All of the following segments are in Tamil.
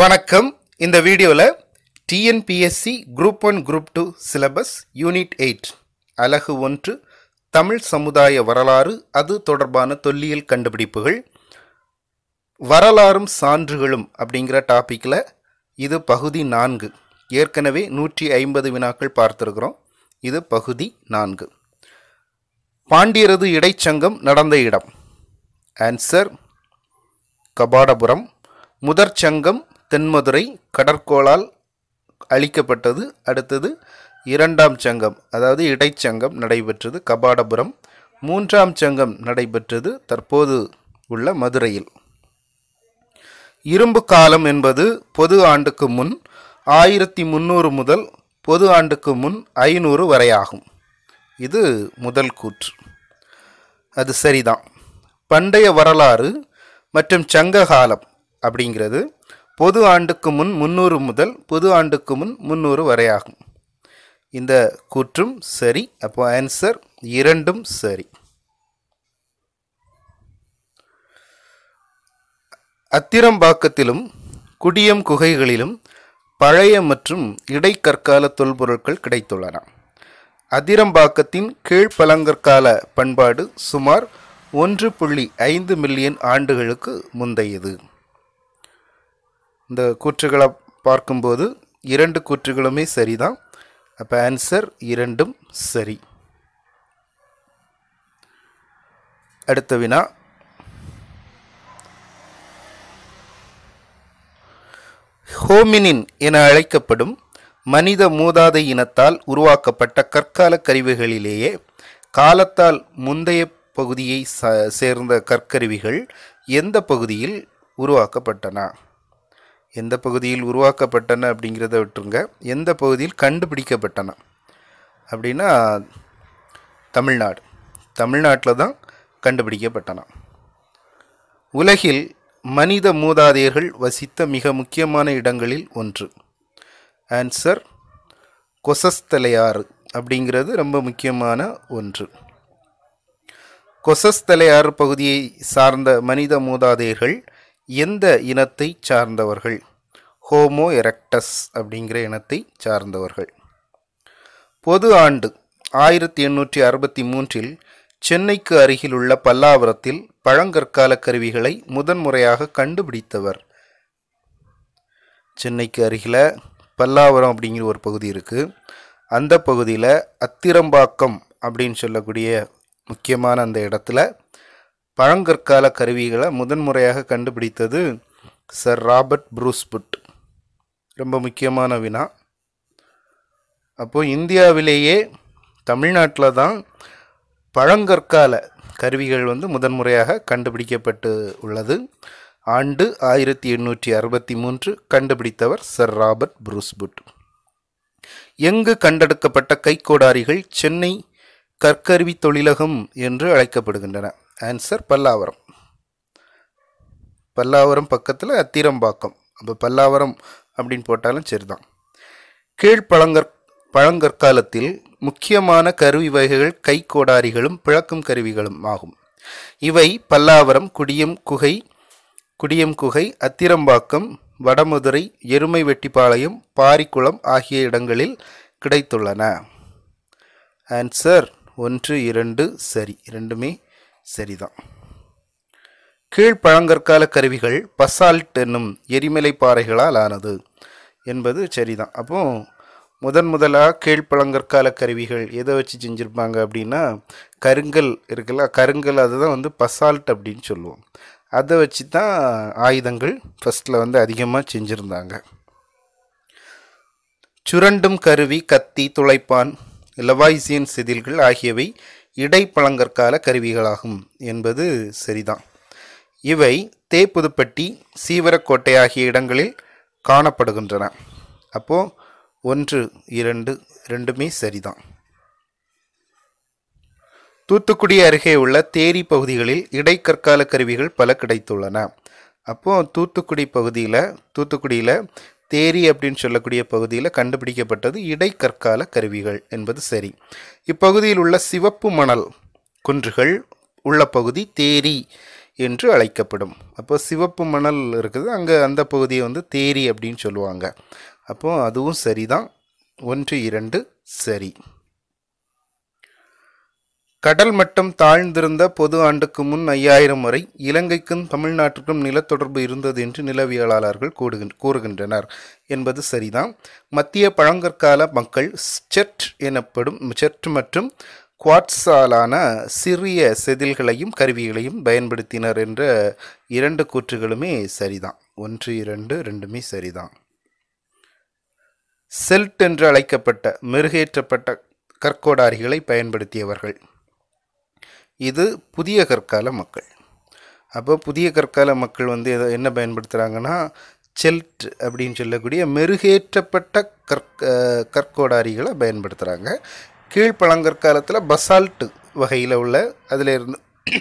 வணக்கம் இந்த வீடியோவில் TNPSC group one group two syllabus unit eight அலகு ஒன்று தமிழ் சமுதாய வரலாறு அது தொடர்பான தொல்லியல் கண்டுபிடிப்புகள் வரலாறும் சான்றுகளும் அப்படிங்கிற டாப்பிக்கில் இது பகுதி நான்கு ஏற்கனவே நூற்றி ஐம்பது வினாக்கள் பார்த்துருக்குறோம் இது பகுதி நான்கு பாண்டியரது இடைச்சங்கம் நடந்த இடம் ஆன்சர் கபாடபுரம் முதற் சங்கம் தென்மதுரை கடற்கோளால் அழிக்கப்பட்டது அடுத்தது இரண்டாம் சங்கம் அதாவது இடைச்சங்கம் நடைபெற்றது கபாடபுரம் மூன்றாம் சங்கம் நடைபெற்றது தற்போது உள்ள மதுரையில் இரும்பு காலம் என்பது பொது ஆண்டுக்கு முன் ஆயிரத்தி முந்நூறு முதல் பொது ஆண்டுக்கு முன் ஐநூறு வரையாகும் இது முதல் கூற்று அது சரிதான் பண்டைய வரலாறு மற்றும் சங்க காலம் அப்படிங்கிறது பொது ஆண்டுக்கு முன் முன்னூறு முதல் பொது ஆண்டுக்கு முன் முன்னூறு வரை ஆகும் இந்த கூற்றும் சரி அப்போ ஆன்சர் இரண்டும் சரி அத்திரம்பாக்கத்திலும் குடியம் குகைகளிலும் பழைய மற்றும் இடைக்கற்கால தொல்பொருட்கள் கிடைத்துள்ளன அதிரம்பாக்கத்தின் கீழ்ப்பழங்கற்கால பண்பாடு சுமார் ஒன்று புள்ளி ஐந்து மில்லியன் ஆண்டுகளுக்கு முந்தையது இந்த கூற்றுகளை பார்க்கும்போது இரண்டு கூற்றுகளுமே சரிதான் அப்போ ஆன்சர் இரண்டும் சரி அடுத்த வினா ஹோமினின் என அழைக்கப்படும் மனித மூதாதை இனத்தால் உருவாக்கப்பட்ட கற்கால கருவிகளிலேயே காலத்தால் முந்தைய பகுதியை சேர்ந்த கற்கருவிகள் எந்த பகுதியில் உருவாக்கப்பட்டன எந்த பகுதியில் உருவாக்கப்பட்டன அப்படிங்கிறத விட்டுருங்க எந்த பகுதியில் கண்டுபிடிக்கப்பட்டன அப்படின்னா தமிழ்நாடு தமிழ்நாட்டில் தான் கண்டுபிடிக்கப்பட்டன உலகில் மனித மூதாதையர்கள் வசித்த மிக முக்கியமான இடங்களில் ஒன்று ஆன்சர் கொசஸ்தலையாறு அப்படிங்கிறது ரொம்ப முக்கியமான ஒன்று கொசஸ்தலையாறு பகுதியை சார்ந்த மனித மூதாதையர்கள் எந்த இனத்தை சார்ந்தவர்கள் ஹோமோ எரக்டஸ் அப்படிங்கிற இனத்தை சார்ந்தவர்கள் பொது ஆண்டு ஆயிரத்தி எண்ணூற்றி அறுபத்தி மூன்றில் சென்னைக்கு அருகிலுள்ள பல்லாவரத்தில் பழங்கற்கால கருவிகளை முதன்முறையாக கண்டுபிடித்தவர் சென்னைக்கு அருகில் பல்லாவரம் அப்படிங்கிற ஒரு பகுதி இருக்குது அந்த பகுதியில் அத்திரம்பாக்கம் அப்படின்னு சொல்லக்கூடிய முக்கியமான அந்த இடத்துல பழங்கற்கால கருவிகளை முதன்முறையாக கண்டுபிடித்தது சர் ராபர்ட் புரூஸ்புட் ரொம்ப முக்கியமான வினா அப்போது இந்தியாவிலேயே தமிழ்நாட்டில் தான் பழங்கற்கால கருவிகள் வந்து முதன்முறையாக கண்டுபிடிக்கப்பட்டு உள்ளது ஆண்டு ஆயிரத்தி எண்ணூற்றி அறுபத்தி மூன்று கண்டுபிடித்தவர் சர் ராபர்ட் புரூஸ்புட் எங்கு கண்டெடுக்கப்பட்ட கைக்கோடாரிகள் சென்னை கற்கருவி தொழிலகம் என்று அழைக்கப்படுகின்றன ஆன்சர் பல்லாவரம் பல்லாவரம் பக்கத்தில் அத்திரம்பாக்கம் அப்போ பல்லாவரம் அப்படின்னு போட்டாலும் சரிதான் கீழ்ப்பழங்கற் பழங்கற்காலத்தில் முக்கியமான கருவி வகைகள் கைக்கோடாரிகளும் பிழக்கும் கருவிகளும் ஆகும் இவை பல்லாவரம் குடியம் குகை குடியம் குகை அத்திரம்பாக்கம் வடமதுரை எருமை வெட்டிப்பாளையம் பாரிக்குளம் ஆகிய இடங்களில் கிடைத்துள்ளன ஆன்சர் ஒன்று இரண்டு சரி இரண்டுமே சரிதான் கீழ்ப்பழங்கற்கால கருவிகள் பசால்ட் என்னும் எரிமலை பாறைகளால் ஆனது என்பது சரிதான் அப்போ முதன் முதலாக கீழ்ப்பழங்கற்கால கருவிகள் எதை வச்சு செஞ்சுருப்பாங்க அப்படின்னா கருங்கல் இருக்குல்ல கருங்கல் அதுதான் வந்து பசால்ட் அப்படின்னு சொல்லுவோம் அதை வச்சு தான் ஆயுதங்கள் ஃபஸ்ட்டில் வந்து அதிகமாக செஞ்சுருந்தாங்க சுரண்டும் கருவி கத்தி துளைப்பான் லவாய்சியன் செதில்கள் ஆகியவை இடைப்பழங்கற்கால கருவிகளாகும் என்பது சரிதான் இவை தேப்புதுப்பட்டி சீவரக்கோட்டை ஆகிய இடங்களில் காணப்படுகின்றன அப்போது ஒன்று இரண்டு ரெண்டுமே சரிதான் தூத்துக்குடி அருகே உள்ள தேரி பகுதிகளில் இடைக்கற்கால கருவிகள் பல கிடைத்துள்ளன அப்போது தூத்துக்குடி பகுதியில் தூத்துக்குடியில் தேரி அப்படின்னு சொல்லக்கூடிய பகுதியில் கண்டுபிடிக்கப்பட்டது இடைக்கற்கால கருவிகள் என்பது சரி இப்பகுதியில் உள்ள சிவப்பு மணல் குன்றுகள் உள்ள பகுதி தேரி என்று அழைக்கப்படும் அப்போ சிவப்பு மணல் இருக்குது அங்கே அந்த பகுதியை வந்து தேரி அப்படின்னு சொல்லுவாங்க அப்போது அதுவும் சரிதான் ஒன்று இரண்டு சரி கடல் மட்டம் தாழ்ந்திருந்த பொது ஆண்டுக்கு முன் ஐயாயிரம் வரை இலங்கைக்கும் தமிழ்நாட்டிற்கும் நிலத்தொடர்பு இருந்தது என்று நிலவியலாளர்கள் கூறுகின்றனர் என்பது சரிதான் மத்திய பழங்கற்கால மக்கள் செட் எனப்படும் செட் மற்றும் குவாட்ஸாலான சிறிய செதில்களையும் கருவிகளையும் பயன்படுத்தினர் என்ற இரண்டு கூற்றுகளுமே சரிதான் ஒன்று இரண்டு ரெண்டுமே சரிதான் செல்ட் என்று அழைக்கப்பட்ட மெருகேற்றப்பட்ட கற்கோடாரிகளை பயன்படுத்தியவர்கள் இது புதிய கற்கால மக்கள் அப்போ புதிய கற்கால மக்கள் வந்து எதை என்ன பயன்படுத்துகிறாங்கன்னா செல்ட் அப்படின்னு சொல்லக்கூடிய மெருகேற்றப்பட்ட கற்க கற்கோடாரிகளை பயன்படுத்துகிறாங்க கீழ்ப்பழங்கற்காலத்தில் பசால்ட்டு வகையில் உள்ள அதில் இருந்து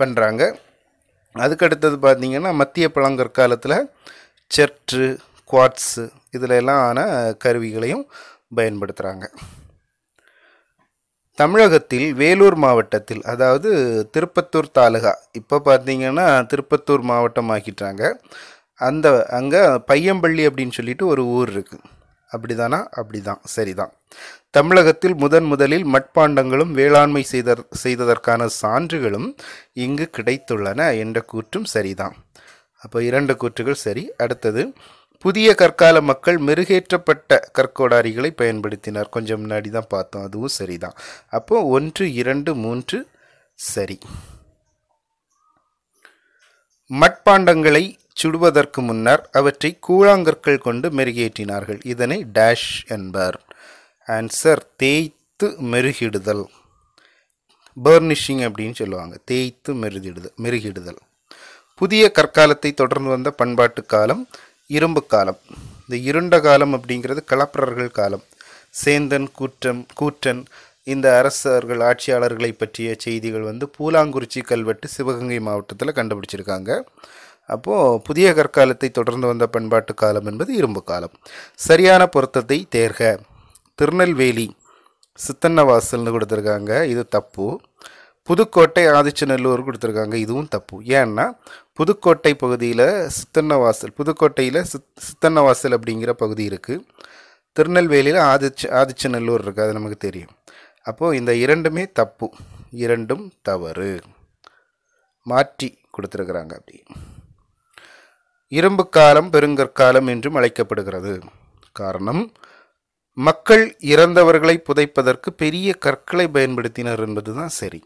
பண்ணுறாங்க அதுக்கடுத்தது பார்த்திங்கன்னா மத்திய பழங்கற்காலத்தில் செர்ட்ரு குவாட்ஸு இதில் எல்லாம் ஆன கருவிகளையும் பயன்படுத்துகிறாங்க தமிழகத்தில் வேலூர் மாவட்டத்தில் அதாவது திருப்பத்தூர் தாலுகா இப்போ பார்த்தீங்கன்னா திருப்பத்தூர் மாவட்டம் ஆக்கிட்டாங்க அந்த அங்கே பையம்பள்ளி அப்படின்னு சொல்லிட்டு ஒரு ஊர் இருக்குது அப்படிதானா அப்படிதான் சரிதான் தமிழகத்தில் முதன் முதலில் மட்பாண்டங்களும் வேளாண்மை செய்த செய்ததற்கான சான்றுகளும் இங்கு கிடைத்துள்ளன என்ற கூற்றும் சரிதான் அப்போ இரண்டு கூற்றுகள் சரி அடுத்தது புதிய கற்கால மக்கள் மெருகேற்றப்பட்ட கற்கோடாரிகளை பயன்படுத்தினார் கொஞ்சம் முன்னாடி தான் பார்த்தோம் அதுவும் சரிதான் அப்போ ஒன்று இரண்டு மூன்று சரி மட்பாண்டங்களை சுடுவதற்கு முன்னர் அவற்றை கூழாங்கற்கள் கொண்டு மெருகேற்றினார்கள் இதனை டேஷ் என்பார் ஆன்சர் தேய்த்து மெருகிடுதல் பர்னிஷிங் அப்படின்னு சொல்லுவாங்க தேய்த்து மெருகிடுதல் மெருகிடுதல் புதிய கற்காலத்தை தொடர்ந்து வந்த பண்பாட்டு காலம் இரும்பு காலம் இந்த இருண்ட காலம் அப்படிங்கிறது கலப்பரர்கள் காலம் சேந்தன் கூற்றம் கூற்றன் இந்த அரசர்கள் ஆட்சியாளர்களை பற்றிய செய்திகள் வந்து பூலாங்குறிச்சி கல்வெட்டு சிவகங்கை மாவட்டத்தில் கண்டுபிடிச்சிருக்காங்க அப்போது புதிய கற்காலத்தை தொடர்ந்து வந்த பண்பாட்டு காலம் என்பது இரும்பு காலம் சரியான பொருத்தத்தை தேர்க திருநெல்வேலி சித்தன்னவாசல்னு கொடுத்துருக்காங்க இது தப்பு புதுக்கோட்டை ஆதிச்சநல்லூர் கொடுத்துருக்காங்க இதுவும் தப்பு ஏன்னா புதுக்கோட்டை பகுதியில் சித்தன்னவாசல் புதுக்கோட்டையில் சித் சித்தன்னவாசல் அப்படிங்கிற பகுதி இருக்குது திருநெல்வேலியில் ஆதிச்ச ஆதிச்சநல்லூர் இருக்குது அது நமக்கு தெரியும் அப்போது இந்த இரண்டுமே தப்பு இரண்டும் தவறு மாற்றி கொடுத்துருக்குறாங்க அப்படி இரும்பு காலம் பெருங்கற்காலம் என்றும் அழைக்கப்படுகிறது காரணம் மக்கள் இறந்தவர்களை புதைப்பதற்கு பெரிய கற்களை பயன்படுத்தினர் என்பது தான் சரி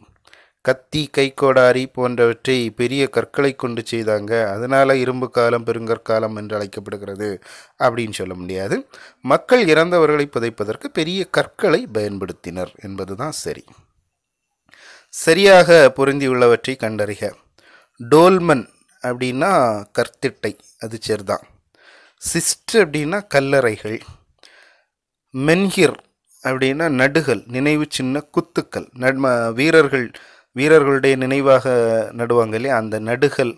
கத்தி கைக்கோடாரி போன்றவற்றை பெரிய கற்களை கொண்டு செய்தாங்க அதனால் இரும்பு காலம் பெருங்கற்காலம் என்று அழைக்கப்படுகிறது அப்படின்னு சொல்ல முடியாது மக்கள் இறந்தவர்களை புதைப்பதற்கு பெரிய கற்களை பயன்படுத்தினர் என்பதுதான் சரி சரியாக பொருந்தியுள்ளவற்றை கண்டறிக டோல்மன் அப்படின்னா கற்திட்டை அது சரிதான் சிஸ்ட் அப்படின்னா கல்லறைகள் மென்ஹிர் அப்படின்னா நடுகள் நினைவு சின்ன குத்துக்கள் நட்ம வீரர்கள் வீரர்களுடைய நினைவாக நடுவாங்க இல்லையா அந்த நடுகள்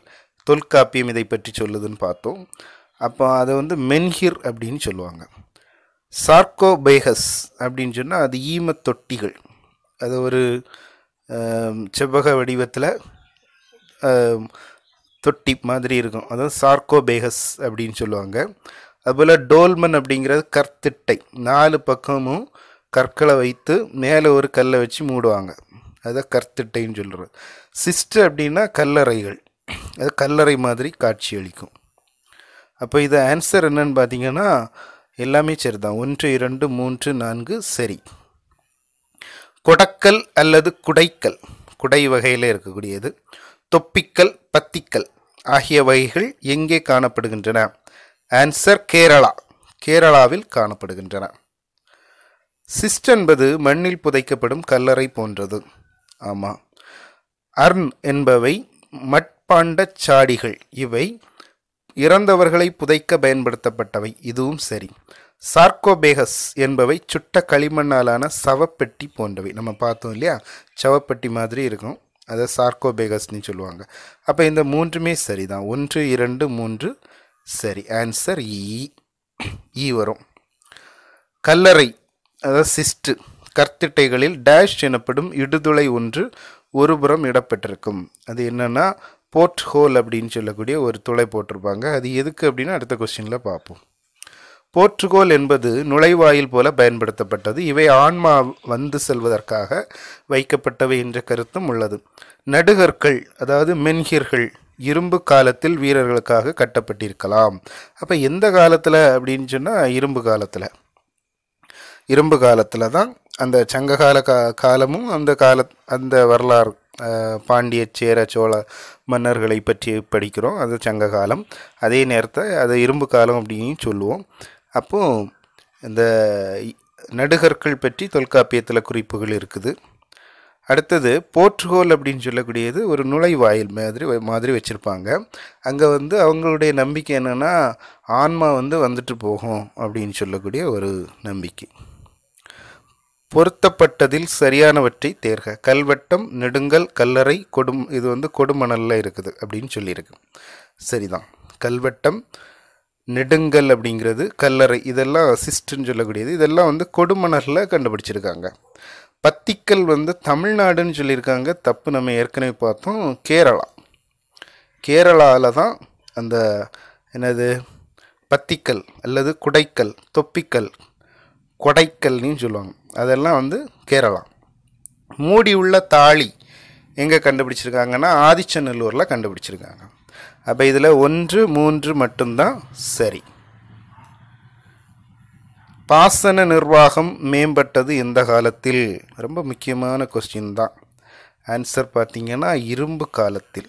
தொல்காப்பியம் இதை பற்றி சொல்லுதுன்னு பார்த்தோம் அப்போ அதை வந்து மென்ஹிர் அப்படின்னு சொல்லுவாங்க சார்கோபேகஸ் அப்படின்னு சொன்னால் அது ஈம தொட்டிகள் அது ஒரு செவ்வக வடிவத்தில் தொட்டி மாதிரி இருக்கும் அதாவது சார்கோபேகஸ் அப்படின்னு சொல்லுவாங்க அதுபோல் டோல்மன் அப்படிங்கிறது கற்திட்டை நாலு பக்கமும் கற்களை வைத்து மேலே ஒரு கல்லை வச்சு மூடுவாங்க அதுதான் கர்த்திட்டைன்னு சொல்கிறோம் சிஸ்ட் அப்படின்னா கல்லறைகள் அது கல்லறை மாதிரி காட்சி அளிக்கும் அப்போ இது ஆன்சர் என்னன்னு பார்த்தீங்கன்னா எல்லாமே சரி தான் ஒன்று இரண்டு மூன்று நான்கு சரி கொடக்கல் அல்லது குடைக்கல் குடை வகையில் இருக்கக்கூடியது தொப்பிக்கல் பத்திக்கல் ஆகிய வகைகள் எங்கே காணப்படுகின்றன ஆன்சர் கேரளா கேரளாவில் காணப்படுகின்றன சிஸ்ட் என்பது மண்ணில் புதைக்கப்படும் கல்லறை போன்றது ஆமாம் அர்ன் என்பவை மட்பாண்டச் சாடிகள் இவை இறந்தவர்களை புதைக்க பயன்படுத்தப்பட்டவை இதுவும் சரி சார்கோபேகஸ் என்பவை சுட்ட களிமண்ணாலான சவப்பெட்டி போன்றவை நம்ம பார்த்தோம் இல்லையா சவப்பெட்டி மாதிரி இருக்கும் அதை சார்கோபேகஸ்னு சொல்லுவாங்க அப்போ இந்த மூன்றுமே சரி தான் ஒன்று இரண்டு மூன்று சரி ஆன்சர் இ இ வரும் கல்லறை அதாவது சிஸ்ட்டு கற்திட்டைகளில் டேஷ் எனப்படும் இடுதுளை ஒன்று ஒருபுறம் இடப்பட்டிருக்கும் அது என்னென்னா போர்ட் ஹோல் அப்படின்னு சொல்லக்கூடிய ஒரு துளை போட்டிருப்பாங்க அது எதுக்கு அப்படின்னு அடுத்த கொஸ்டினில் பார்ப்போம் போர்ச்சுகோல் என்பது நுழைவாயில் போல பயன்படுத்தப்பட்டது இவை ஆன்மா வந்து செல்வதற்காக வைக்கப்பட்டவை என்ற கருத்தும் உள்ளது நடுகர்கள் அதாவது மென்கிர்கள் இரும்பு காலத்தில் வீரர்களுக்காக கட்டப்பட்டிருக்கலாம் அப்போ எந்த காலத்தில் அப்படின்னு சொன்னால் இரும்பு காலத்தில் இரும்பு காலத்தில் தான் அந்த சங்ககால கா காலமும் அந்த கால அந்த வரலாறு பாண்டிய சேர சோழ மன்னர்களை பற்றி படிக்கிறோம் அது சங்க காலம் அதே நேரத்தை அதை இரும்பு காலம் அப்படின்னு சொல்லுவோம் அப்போது இந்த நடுகற்கள் பற்றி தொல்காப்பியத்தில் குறிப்புகள் இருக்குது அடுத்தது போற்றுகோல் அப்படின்னு சொல்லக்கூடியது ஒரு நுழைவாயில் மாதிரி மாதிரி வச்சுருப்பாங்க அங்கே வந்து அவங்களுடைய நம்பிக்கை என்னென்னா ஆன்மா வந்து வந்துட்டு போகும் அப்படின்னு சொல்லக்கூடிய ஒரு நம்பிக்கை பொருத்தப்பட்டதில் சரியானவற்றை தேர்க கல்வட்டம் நெடுங்கல் கல்லறை கொடும் இது வந்து கொடுமணலில் இருக்குது அப்படின்னு சொல்லியிருக்கு சரிதான் கல்வட்டம் நெடுங்கல் அப்படிங்கிறது கல்லறை இதெல்லாம் சிஸ்ட்ன்னு சொல்லக்கூடியது இதெல்லாம் வந்து கொடுமணலில் கண்டுபிடிச்சிருக்காங்க பத்திக்கல் வந்து தமிழ்நாடுன்னு சொல்லியிருக்காங்க தப்பு நம்ம ஏற்கனவே பார்த்தோம் கேரளா கேரளாவில் தான் அந்த என்னது பத்திக்கல் அல்லது குடைக்கல் தொப்பிக்கல் கொடைக்கல்னு சொல்லுவாங்க அதெல்லாம் வந்து கேரளா மூடி உள்ள தாலி எங்கே கண்டுபிடிச்சிருக்காங்கன்னா ஆதிச்சநல்லூரில் கண்டுபிடிச்சிருக்காங்க அப்போ இதில் ஒன்று மூன்று மட்டும்தான் சரி பாசன நிர்வாகம் மேம்பட்டது எந்த காலத்தில் ரொம்ப முக்கியமான கொஸ்டின் தான் ஆன்சர் பார்த்தீங்கன்னா இரும்பு காலத்தில்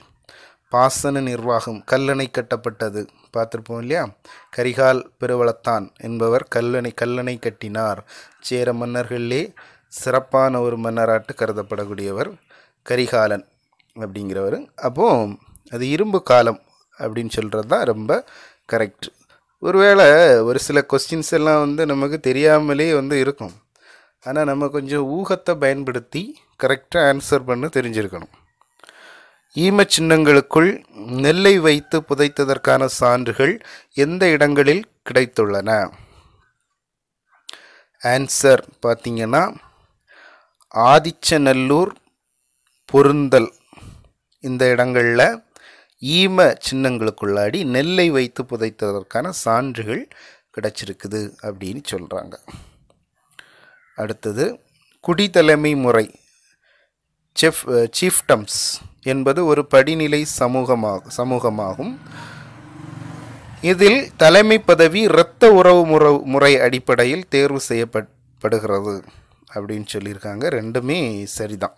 பாசன நிர்வாகம் கல்லணை கட்டப்பட்டது பார்த்துருப்போம் இல்லையா கரிகால் பெருவளத்தான் என்பவர் கல்லணை கல்லணை கட்டினார் சேர மன்னர்களிலே சிறப்பான ஒரு மன்னராட்டு கருதப்படக்கூடியவர் கரிகாலன் அப்படிங்கிறவர் அப்போது அது இரும்பு காலம் அப்படின்னு சொல்கிறது தான் ரொம்ப கரெக்ட் ஒருவேளை ஒரு சில கொஸ்டின்ஸ் எல்லாம் வந்து நமக்கு தெரியாமலே வந்து இருக்கும் ஆனால் நம்ம கொஞ்சம் ஊகத்தை பயன்படுத்தி கரெக்டாக ஆன்சர் பண்ண தெரிஞ்சிருக்கணும் ஈமச் சின்னங்களுக்குள் நெல்லை வைத்து புதைத்ததற்கான சான்றுகள் எந்த இடங்களில் கிடைத்துள்ளன ஆன்சர் பார்த்திங்கன்னா ஆதிச்சநல்லூர் பொருந்தல் இந்த இடங்களில் ஈம சின்னங்களுக்குள்ளாடி நெல்லை வைத்து புதைத்ததற்கான சான்றுகள் கிடைச்சிருக்குது அப்படின்னு சொல்கிறாங்க அடுத்தது குடித்தலைமை முறை செஃப் சீஃப்டம்ஸ் uh, என்பது ஒரு படிநிலை சமூகமாக சமூகமாகும் இதில் தலைமை பதவி இரத்த உறவு முறை முறை அடிப்படையில் தேர்வு செய்யப்படுகிறது அப்படின்னு சொல்லியிருக்காங்க ரெண்டுமே சரிதான்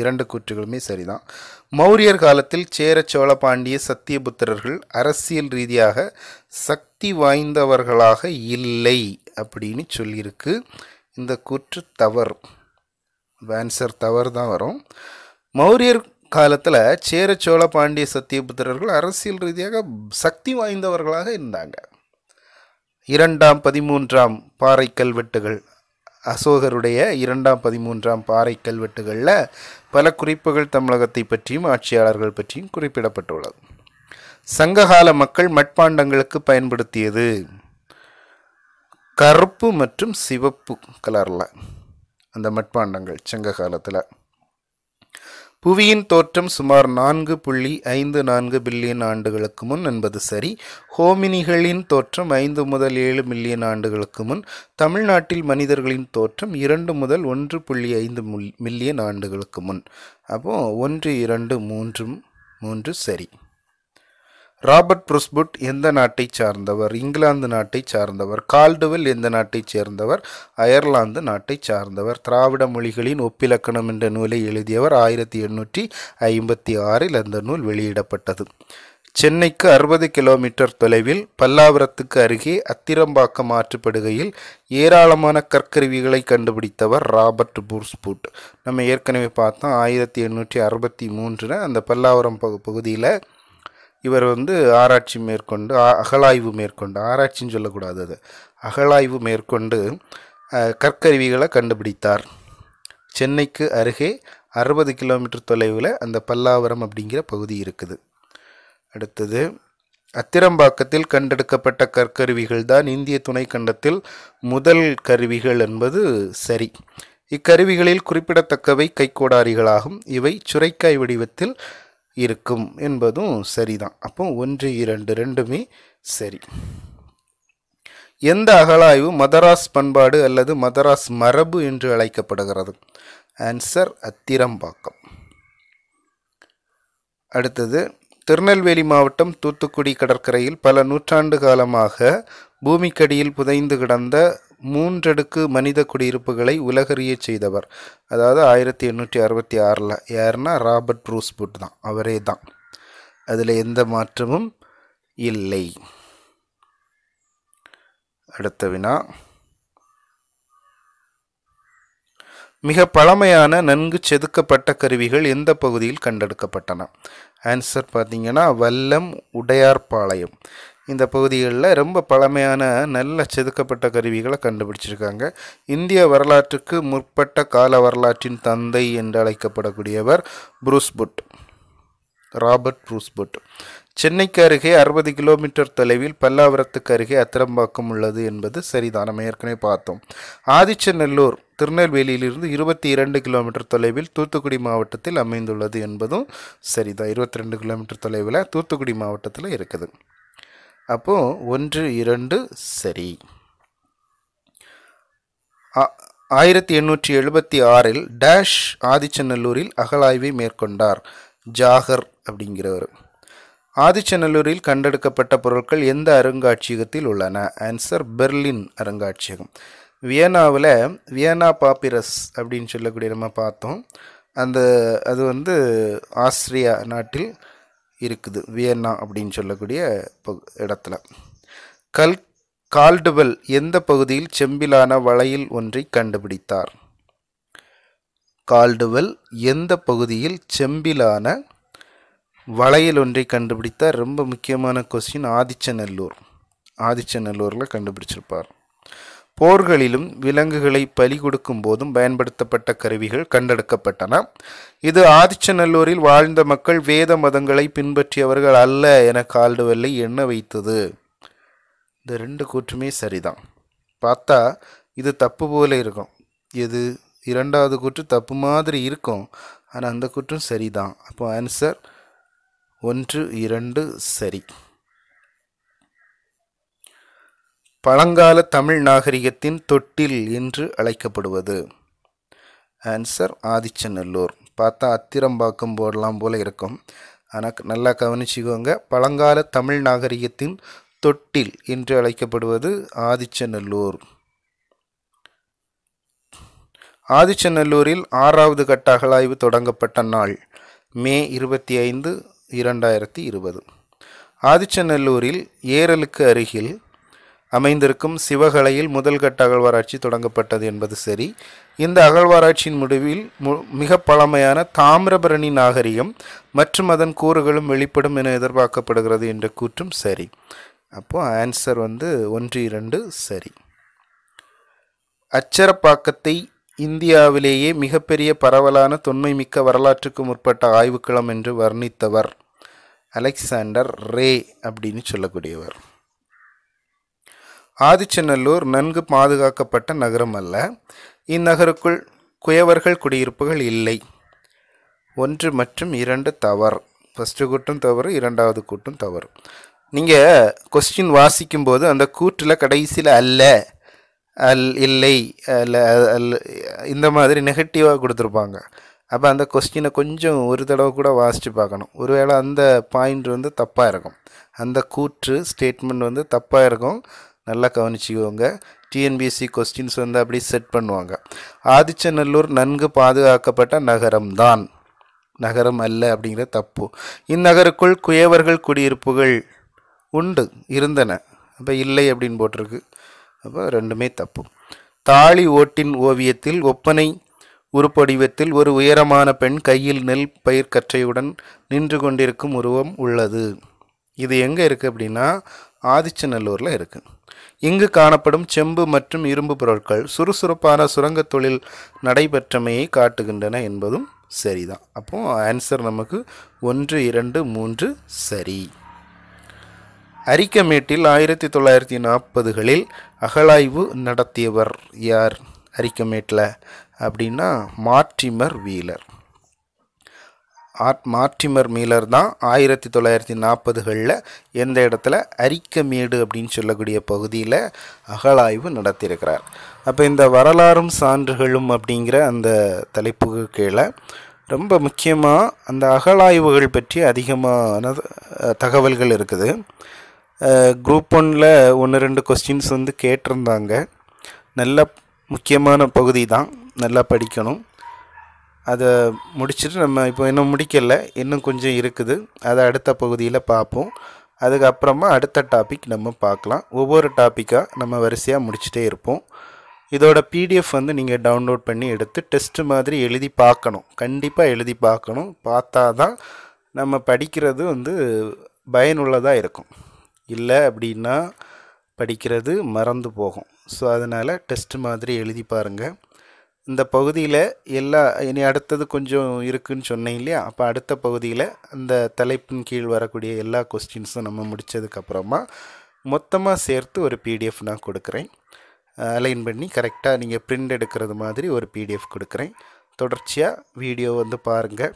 இரண்டு கூற்றுகளுமே சரிதான் மௌரியர் காலத்தில் சேர சோழ பாண்டிய சத்தியபுத்திரர்கள் அரசியல் ரீதியாக சக்தி வாய்ந்தவர்களாக இல்லை அப்படின்னு சொல்லியிருக்கு இந்த கூற்று தவறு வேன்சர் தவறு தான் வரும் மௌரியர் காலத்தில் சேர சோழ பாண்டிய சத்தியபுத்திரர்கள் அரசியல் ரீதியாக சக்தி வாய்ந்தவர்களாக இருந்தாங்க இரண்டாம் பதிமூன்றாம் பாறை கல்வெட்டுகள் அசோகருடைய இரண்டாம் பதிமூன்றாம் பாறை கல்வெட்டுகளில் பல குறிப்புகள் தமிழகத்தை பற்றியும் ஆட்சியாளர்கள் பற்றியும் குறிப்பிடப்பட்டுள்ளது சங்ககால மக்கள் மட்பாண்டங்களுக்கு பயன்படுத்தியது கருப்பு மற்றும் சிவப்பு கலரில் அந்த மட்பாண்டங்கள் சங்க காலத்தில் புவியின் தோற்றம் சுமார் நான்கு புள்ளி ஐந்து நான்கு பில்லியன் ஆண்டுகளுக்கு முன் என்பது சரி ஹோமினிகளின் தோற்றம் ஐந்து முதல் ஏழு மில்லியன் ஆண்டுகளுக்கு முன் தமிழ்நாட்டில் மனிதர்களின் தோற்றம் இரண்டு முதல் ஒன்று புள்ளி ஐந்து மில்லியன் ஆண்டுகளுக்கு முன் அப்போது ஒன்று இரண்டு மூன்றும் மூன்று சரி ராபர்ட் புருஸ்புட் எந்த நாட்டை சார்ந்தவர் இங்கிலாந்து நாட்டை சார்ந்தவர் கால்டுவெல் எந்த நாட்டை சேர்ந்தவர் அயர்லாந்து நாட்டை சார்ந்தவர் திராவிட மொழிகளின் ஒப்பிலக்கணம் என்ற நூலை எழுதியவர் ஆயிரத்தி எண்ணூற்றி ஐம்பத்தி ஆறில் அந்த நூல் வெளியிடப்பட்டது சென்னைக்கு அறுபது கிலோமீட்டர் தொலைவில் பல்லாவரத்துக்கு அருகே அத்திரம்பாக்கம் ஆற்றுப்படுகையில் ஏராளமான கற்கருவிகளை கண்டுபிடித்தவர் ராபர்ட் புர்ஸ்புட் நம்ம ஏற்கனவே பார்த்தோம் ஆயிரத்தி எண்ணூற்றி அறுபத்தி மூன்றில் அந்த பல்லாவரம் பகுதியில் இவர் வந்து ஆராய்ச்சி மேற்கொண்டு அகழாய்வு மேற்கொண்டு ஆராய்ச்சின்னு சொல்லக்கூடாது அது அகலாய்வு மேற்கொண்டு கற்கருவிகளை கண்டுபிடித்தார் சென்னைக்கு அருகே அறுபது கிலோமீட்டர் தொலைவில் அந்த பல்லாவரம் அப்படிங்கிற பகுதி இருக்குது அடுத்தது அத்திரம்பாக்கத்தில் கண்டெடுக்கப்பட்ட கற்கருவிகள் தான் இந்திய துணை கண்டத்தில் முதல் கருவிகள் என்பது சரி இக்கருவிகளில் குறிப்பிடத்தக்கவை கைக்கோடாரிகளாகும் இவை சுரைக்காய் வடிவத்தில் இருக்கும் என்பதும் சரிதான் அப்போ ஒன்று இரண்டு ரெண்டுமே சரி எந்த அகழாய்வு மதராஸ் பண்பாடு அல்லது மதராஸ் மரபு என்று அழைக்கப்படுகிறது ஆன்சர் அத்திரம்பாக்கம் அடுத்தது திருநெல்வேலி மாவட்டம் தூத்துக்குடி கடற்கரையில் பல நூற்றாண்டு காலமாக பூமிக்கடியில் புதைந்து கிடந்த மூன்றடுக்கு மனித குடியிருப்புகளை உலகறிய செய்தவர் அதாவது ஆயிரத்தி எண்ணூற்றி அறுபத்தி ஆறில் யார்னா ராபர்ட் ப்ரூஸ்புட் தான் அவரே தான் அதில் எந்த மாற்றமும் இல்லை அடுத்த வினா மிக பழமையான நன்கு செதுக்கப்பட்ட கருவிகள் எந்த பகுதியில் கண்டெடுக்கப்பட்டன ஆன்சர் பார்த்தீங்கன்னா வல்லம் உடையார்பாளையம் இந்த பகுதிகளில் ரொம்ப பழமையான நல்ல செதுக்கப்பட்ட கருவிகளை கண்டுபிடிச்சிருக்காங்க இந்திய வரலாற்றுக்கு முற்பட்ட கால வரலாற்றின் தந்தை என்று அழைக்கப்படக்கூடியவர் புரூஸ்புட் ராபர்ட் புரூஸ்புட் சென்னைக்கு அருகே அறுபது கிலோமீட்டர் தொலைவில் பல்லாவரத்துக்கு அருகே அத்திரம்பாக்கம் உள்ளது என்பது சரிதான் நம்ம ஏற்கனவே பார்த்தோம் ஆதிச்சநல்லூர் திருநெல்வேலியிலிருந்து இருபத்தி இரண்டு கிலோமீட்டர் தொலைவில் தூத்துக்குடி மாவட்டத்தில் அமைந்துள்ளது என்பதும் சரிதான் இருபத்தி ரெண்டு கிலோமீட்டர் தொலைவில் தூத்துக்குடி மாவட்டத்தில் இருக்குது அப்போது ஒன்று இரண்டு சரி ஆயிரத்தி எண்ணூற்றி எழுபத்தி ஆறில் டேஷ் ஆதிச்சநல்லூரில் அகழாய்வை மேற்கொண்டார் ஜாகர் அப்படிங்கிறவர் ஆதிச்சநல்லூரில் கண்டெடுக்கப்பட்ட பொருட்கள் எந்த அருங்காட்சியகத்தில் உள்ளன ஆன்சர் பெர்லின் அருங்காட்சியகம் வியனாவில் வியனா பாப்பிரஸ் அப்படின்னு சொல்லக்கூடிய நம்ம பார்த்தோம் அந்த அது வந்து ஆஸ்திரியா நாட்டில் இருக்குது வியன்னா அப்படின்னு சொல்லக்கூடிய இடத்துல கல் கால்டுவெல் எந்த பகுதியில் செம்பிலான வளையில் ஒன்றை கண்டுபிடித்தார் கால்டுவெல் எந்த பகுதியில் செம்பிலான வளையல் ஒன்றை கண்டுபிடித்தார் ரொம்ப முக்கியமான கொஸ்டின் ஆதிச்சநல்லூர் ஆதிச்சநல்லூரில் கண்டுபிடிச்சிருப்பார் போர்களிலும் விலங்குகளை பலி கொடுக்கும் போதும் பயன்படுத்தப்பட்ட கருவிகள் கண்டெடுக்கப்பட்டன இது ஆதிச்சநல்லூரில் வாழ்ந்த மக்கள் வேத மதங்களை பின்பற்றியவர்கள் அல்ல என கால்டுவெல்லை எண்ண வைத்தது இந்த ரெண்டு கூற்றுமே சரிதான் பார்த்தா இது தப்பு போல இருக்கும் எது இரண்டாவது கூற்று தப்பு மாதிரி இருக்கும் ஆனால் அந்த கூற்றும் சரிதான் அப்போ ஆன்சர் ஒன்று இரண்டு சரி பழங்கால தமிழ் நாகரிகத்தின் தொட்டில் என்று அழைக்கப்படுவது ஆன்சர் ஆதிச்சநல்லூர் பார்த்தா அத்திரம்பாக்கம் போடலாம் போல இருக்கும் ஆனால் நல்லா கவனிச்சுக்கோங்க பழங்கால தமிழ் நாகரிகத்தின் தொட்டில் என்று அழைக்கப்படுவது ஆதிச்சநல்லூர் ஆதிச்சநல்லூரில் ஆறாவது கட்ட அகழாய்வு தொடங்கப்பட்ட நாள் மே இருபத்தி ஐந்து இரண்டாயிரத்தி இருபது ஆதிச்சநல்லூரில் ஏரலுக்கு அருகில் அமைந்திருக்கும் சிவகலையில் முதல்கட்ட அகழ்வாராய்ச்சி தொடங்கப்பட்டது என்பது சரி இந்த அகழ்வாராய்ச்சியின் முடிவில் மிக பழமையான தாமிரபரணி நாகரிகம் மற்றும் அதன் கூறுகளும் வெளிப்படும் என எதிர்பார்க்கப்படுகிறது என்ற கூற்றும் சரி அப்போது ஆன்சர் வந்து ஒன்று இரண்டு சரி அச்சரப்பாக்கத்தை இந்தியாவிலேயே மிகப்பெரிய பரவலான தொன்மை மிக்க வரலாற்றுக்கு முற்பட்ட ஆய்வுக்களம் என்று வர்ணித்தவர் அலெக்சாண்டர் ரே அப்படின்னு சொல்லக்கூடியவர் ஆதிச்சநல்லூர் நன்கு பாதுகாக்கப்பட்ட நகரம் அல்ல இந்நகருக்குள் குயவர்கள் குடியிருப்புகள் இல்லை ஒன்று மற்றும் இரண்டு தவறு ஃபஸ்ட்டு கூட்டம் தவறு இரண்டாவது கூட்டம் தவறு நீங்கள் கொஸ்டின் வாசிக்கும்போது அந்த கூற்றில் கடைசியில் அல்ல அல் இல்லை அல்ல அல் இந்த மாதிரி நெகட்டிவாக கொடுத்துருப்பாங்க அப்போ அந்த கொஸ்டினை கொஞ்சம் ஒரு தடவை கூட வாசித்து பார்க்கணும் ஒருவேளை அந்த பாயிண்ட் வந்து தப்பாக இருக்கும் அந்த கூற்று ஸ்டேட்மெண்ட் வந்து தப்பாக இருக்கும் நல்லா கவனிச்சுக்கோங்க டிஎன்பிஎஸ்சி கொஸ்டின்ஸ் வந்து அப்படி செட் பண்ணுவாங்க ஆதிச்சநல்லூர் நன்கு பாதுகாக்கப்பட்ட நகரம்தான் நகரம் அல்ல அப்படிங்கிற தப்பு இந்நகருக்குள் குயவர்கள் குடியிருப்புகள் உண்டு இருந்தன அப்போ இல்லை அப்படின்னு போட்டிருக்கு அப்போ ரெண்டுமே தப்பு தாலி ஓட்டின் ஓவியத்தில் ஒப்பனை உருப்படிவத்தில் ஒரு உயரமான பெண் கையில் நெல் பயிர்கற்றையுடன் நின்று கொண்டிருக்கும் உருவம் உள்ளது இது எங்கே இருக்குது அப்படின்னா ஆதிச்சநல்லூரில் இருக்குது இங்கு காணப்படும் செம்பு மற்றும் இரும்பு பொருட்கள் சுறுசுறுப்பான சுரங்கத் தொழில் நடைபெற்றமையை காட்டுகின்றன என்பதும் சரிதான் அப்போது ஆன்சர் நமக்கு ஒன்று இரண்டு மூன்று சரி அரிக்கமேட்டில் ஆயிரத்தி தொள்ளாயிரத்தி நாற்பதுகளில் அகழாய்வு நடத்தியவர் யார் அரிக்கமேட்டில் அப்படின்னா மாற்றிமர் வீலர் ஆர்ட் மார்டிமர் மீலர் தான் ஆயிரத்தி தொள்ளாயிரத்தி நாற்பதுகளில் எந்த இடத்துல அரிக்கமேடு அப்படின்னு சொல்லக்கூடிய பகுதியில் அகழாய்வு நடத்தியிருக்கிறார் அப்போ இந்த வரலாறும் சான்றுகளும் அப்படிங்கிற அந்த தலைப்புக்கு கீழே ரொம்ப முக்கியமாக அந்த அகழாய்வுகள் பற்றி அதிகமான தகவல்கள் இருக்குது குரூப் ஒன்னில் ஒன்று ரெண்டு கொஸ்டின்ஸ் வந்து கேட்டிருந்தாங்க நல்ல முக்கியமான பகுதி தான் நல்லா படிக்கணும் அதை முடிச்சுட்டு நம்ம இப்போ இன்னும் முடிக்கலை இன்னும் கொஞ்சம் இருக்குது அதை அடுத்த பகுதியில் பார்ப்போம் அதுக்கப்புறமா அடுத்த டாபிக் நம்ம பார்க்கலாம் ஒவ்வொரு டாப்பிக்காக நம்ம வரிசையாக முடிச்சுட்டே இருப்போம் இதோட பிடிஎஃப் வந்து நீங்கள் டவுன்லோட் பண்ணி எடுத்து டெஸ்ட்டு மாதிரி எழுதி பார்க்கணும் கண்டிப்பாக எழுதி பார்க்கணும் பார்த்தா தான் நம்ம படிக்கிறது வந்து பயனுள்ளதாக இருக்கும் இல்லை அப்படின்னா படிக்கிறது மறந்து போகும் ஸோ அதனால் டெஸ்ட்டு மாதிரி எழுதி பாருங்கள் இந்த பகுதியில் எல்லா இனி அடுத்தது கொஞ்சம் இருக்குன்னு சொன்னேன் இல்லையா அப்போ அடுத்த பகுதியில் அந்த தலைப்பின் கீழ் வரக்கூடிய எல்லா கொஸ்டின்ஸும் நம்ம முடித்ததுக்கப்புறமா மொத்தமாக சேர்த்து ஒரு பிடிஎஃப் நான் கொடுக்குறேன் அலைன் பண்ணி கரெக்டாக நீங்கள் பிரிண்ட் எடுக்கிறது மாதிரி ஒரு பிடிஎஃப் கொடுக்குறேன் தொடர்ச்சியாக வீடியோ வந்து பாருங்கள்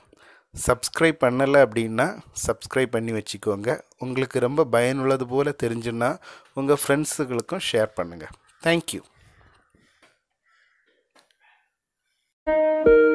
சப்ஸ்கிரைப் பண்ணலை அப்படின்னா சப்ஸ்கிரைப் பண்ணி வச்சுக்கோங்க உங்களுக்கு ரொம்ப பயனுள்ளது போல் தெரிஞ்சுன்னா உங்கள் ஃப்ரெண்ட்ஸுகளுக்கும் ஷேர் பண்ணுங்கள் தேங்க்யூ Música